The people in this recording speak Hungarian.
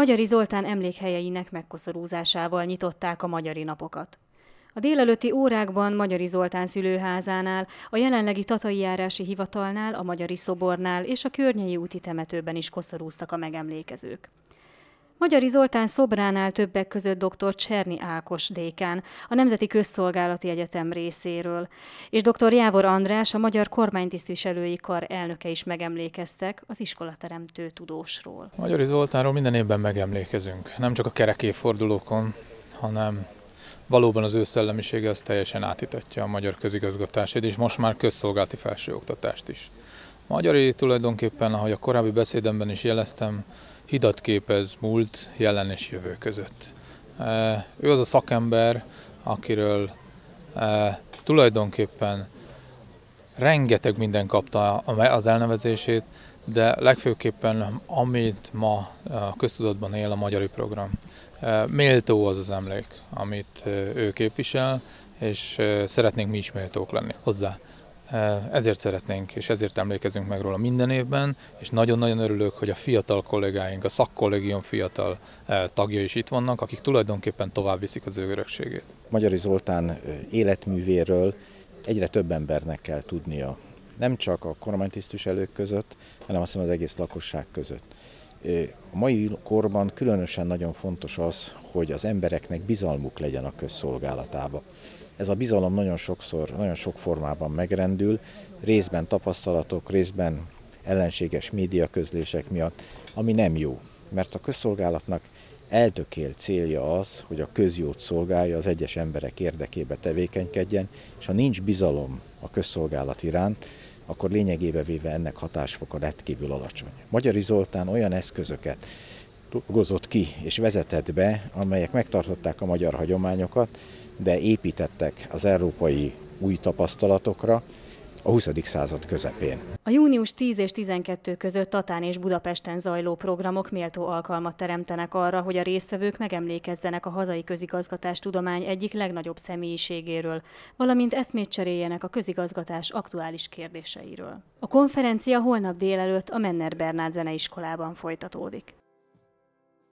Magyari Zoltán emlékhelyeinek megkoszorúzásával nyitották a magyari napokat. A délelőtti órákban Magyari Zoltán szülőházánál, a jelenlegi Tatai Járási Hivatalnál, a Magyari Szobornál és a Környei úti temetőben is koszorúztak a megemlékezők. Magyari Zoltán szobránál többek között dr. Cserni Ákos dékán, a Nemzeti Közszolgálati Egyetem részéről, és dr. Jávor András, a Magyar Kormánytisztviselői Kar elnöke is megemlékeztek az iskolateremtő tudósról. Magyari Zoltánról minden évben megemlékezünk, nem csak a kerekévfordulókon, hanem valóban az ő szellemisége az teljesen átítatja a magyar közigazgatásét, és most már közszolgálati felsőoktatást is. Magyari tulajdonképpen, ahogy a korábbi beszédemben is jeleztem, hidat képez múlt, jelen és jövő között. E, ő az a szakember, akiről e, tulajdonképpen rengeteg minden kapta az elnevezését, de legfőképpen amit ma e, a köztudatban él a magyari program. Méltó az az emlék, amit ő képvisel, és szeretnénk mi is méltók lenni hozzá. Eh, ezért szeretnénk, és ezért emlékezünk meg róla minden évben, és nagyon-nagyon örülök, hogy a fiatal kollégáink, a szakkollégium fiatal eh, tagja is itt vannak, akik tulajdonképpen tovább viszik az ő örökségét. Magyari Zoltán eh, életművéről egyre több embernek kell tudnia. Nem csak a kormánytisztviselők között, hanem azt hiszem az egész lakosság között. A mai korban különösen nagyon fontos az, hogy az embereknek bizalmuk legyen a közszolgálatába. Ez a bizalom nagyon sokszor, nagyon sok formában megrendül, részben tapasztalatok, részben ellenséges médiaközlések miatt, ami nem jó, mert a közszolgálatnak eltökélt célja az, hogy a közjót szolgálja, az egyes emberek érdekébe tevékenykedjen, és ha nincs bizalom a közszolgálat iránt, akkor lényegébe véve ennek hatásfoka rendkívül alacsony. Magyar Zoltán olyan eszközöket dolgozott ki és vezetett be, amelyek megtartották a magyar hagyományokat, de építettek az európai új tapasztalatokra, a 20. század közepén. A június 10 és 12 között Tatán és Budapesten zajló programok méltó alkalmat teremtenek arra, hogy a résztvevők megemlékezzenek a hazai közigazgatás tudomány egyik legnagyobb személyiségéről, valamint eszmét cseréljenek a közigazgatás aktuális kérdéseiről. A konferencia holnap délelőtt a Menner Bernát zeneiskolában folytatódik.